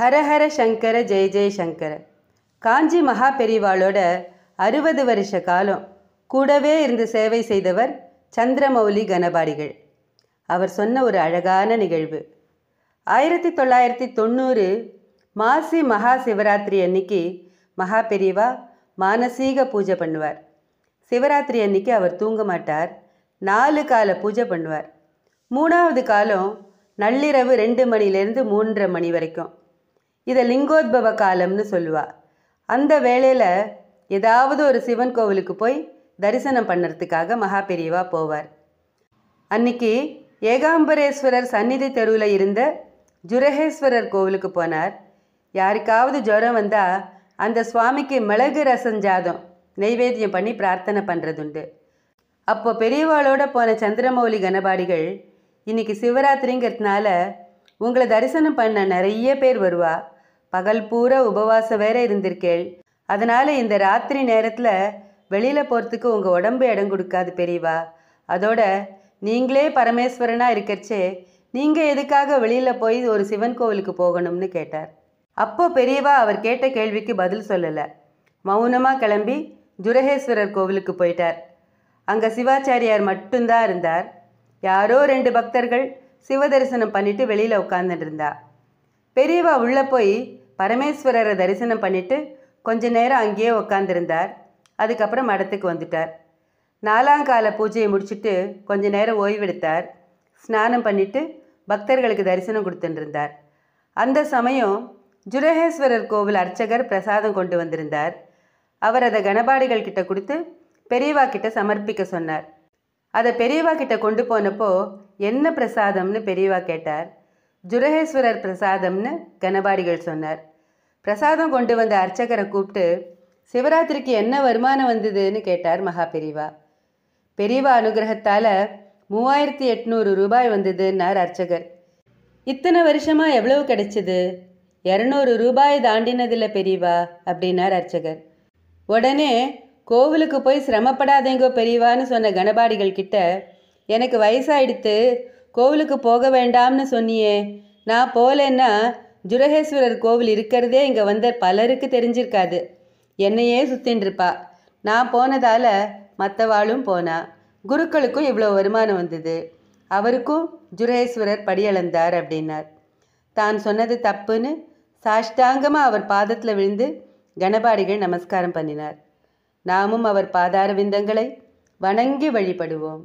ஹரஹர சங்கர ஜெய ஜெயசங்கர காஞ்சி மகா பெரிவாளோட அறுபது வருஷ காலம் கூடவே இருந்து சேவை செய்தவர் சந்திரமௌலி கணபாடிகள் அவர் சொன்ன ஒரு அழகான நிகழ்வு ஆயிரத்தி தொள்ளாயிரத்தி தொண்ணூறு மாசி மகா சிவராத்திரி அன்னைக்கு மகா பெரிவா மானசீக பூஜை பண்ணுவார் சிவராத்திரி அன்னைக்கு அவர் தூங்க மாட்டார் நாலு கால பூஜை பண்ணுவார் மூணாவது காலம் நள்ளிரவு ரெண்டு மணிலேருந்து மூன்றரை மணி வரைக்கும் இதை லிங்கோத்பவ காலம்னு சொல்லுவாள் அந்த வேளையில் ஏதாவது ஒரு சிவன் கோவிலுக்கு போய் தரிசனம் பண்ணுறதுக்காக மகா பெரியவா போவார் அன்னைக்கு ஏகாம்பரேஸ்வரர் சந்நிதி தெருவில் இருந்த ஜுரகேஸ்வரர் கோவிலுக்கு போனார் யாருக்காவது ஜுரம் வந்தால் அந்த சுவாமிக்கு மிளகு ரசம் ஜாதம் நைவேத்தியம் பண்ணி பிரார்த்தனை பண்ணுறதுண்டு அப்போ பெரியவாளோட போன சந்திரமௌலி கணபாடிகள் இன்னைக்கு சிவராத்திரிங்கிறதுனால உங்களை தரிசனம் பண்ண நிறைய பேர் வருவா பகல் பூரா உபவாசம் வேற இருந்திருக்கேள் அதனால் இந்த ராத்திரி நேரத்தில் வெளியில் போகிறதுக்கு உங்கள் உடம்பு இடம் கொடுக்காது பெரியவா அதோட நீங்களே பரமேஸ்வரனாக இருக்கிறச்சே நீங்கள் எதுக்காக வெளியில் போய் ஒரு சிவன் கோவிலுக்கு போகணும்னு கேட்டார் அப்போ பெரியவா அவர் கேட்ட கேள்விக்கு பதில் சொல்லலை மௌனமாக கிளம்பி துரகேஸ்வரர் கோவிலுக்கு போயிட்டார் அங்கே சிவாச்சாரியார் மட்டும்தான் இருந்தார் யாரோ ரெண்டு பக்தர்கள் சிவ தரிசனம் பண்ணிட்டு வெளியில் உட்காந்துட்டு இருந்தா பெரியவா உள்ளே போய் பரமேஸ்வரரை தரிசனம் பண்ணிவிட்டு கொஞ்ச நேரம் அங்கேயே உக்காந்துருந்தார் அதுக்கப்புறம் மடத்துக்கு வந்துட்டார் கால பூஜையை முடிச்சுட்டு கொஞ்ச நேரம் ஓய்வெடுத்தார் ஸ்நானம் பண்ணிவிட்டு பக்தர்களுக்கு தரிசனம் கொடுத்துட்டுருந்தார் அந்த சமயம் ஜுரகேஸ்வரர் கோவில் அர்ச்சகர் பிரசாதம் கொண்டு வந்திருந்தார் அவர் அதை கணபாடிகள் கிட்ட கொடுத்து பெரியவா கிட்ட சமர்ப்பிக்க சொன்னார் அதை பெரியவா கிட்ட கொண்டு போனப்போ என்ன பிரசாதம்னு பெரியவா கேட்டார் ஜுரகேஸ்வரர் பிரசாதம்னு கனபாடிகள் சொன்னார் பிரசாதம் கொண்டு வந்த அர்ச்சகரை கூப்பிட்டு சிவராத்திரிக்கு என்ன வருமானம் வந்ததுன்னு கேட்டார் மகா பெரிவா பெரியவா அனுகிரகத்தால் மூவாயிரத்தி எட்நூறு ரூபாய் வந்ததுன்னார் அர்ச்சகர் இத்தனை வருஷமாக எவ்வளவு கிடைச்சது இரநூறு ரூபாய் தாண்டினதில்ல பெரியவா அப்படின்னார் அர்ச்சகர் உடனே கோவிலுக்கு போய் சிரமப்படாதேங்கோ பெரியவான்னு சொன்ன கணபாடிகள் கிட்ட எனக்கு வயசாயிடுத்து கோவிலுக்கு போக வேண்டாம்னு சொன்னியே நான் போகலன்னா ஜுரகேஸ்வரர் கோவில் இருக்கிறதே இங்கே வந்த பலருக்கு தெரிஞ்சிருக்காது என்னையே சுத்தின்ருப்பா நான் போனதால் மற்றவாளும் போனா குருக்களுக்கும் இவ்வளோ வருமானம் வந்தது அவருக்கும் ஜுரகேஸ்வரர் படியளந்தார் அப்படின்னார் தான் சொன்னது தப்புன்னு சாஷ்டாங்கமாக அவர் பாதத்தில் விழுந்து கணபாடிகள் நமஸ்காரம் பண்ணினார் நாமும் அவர் பாதார விந்தங்களை வணங்கி வழிபடுவோம்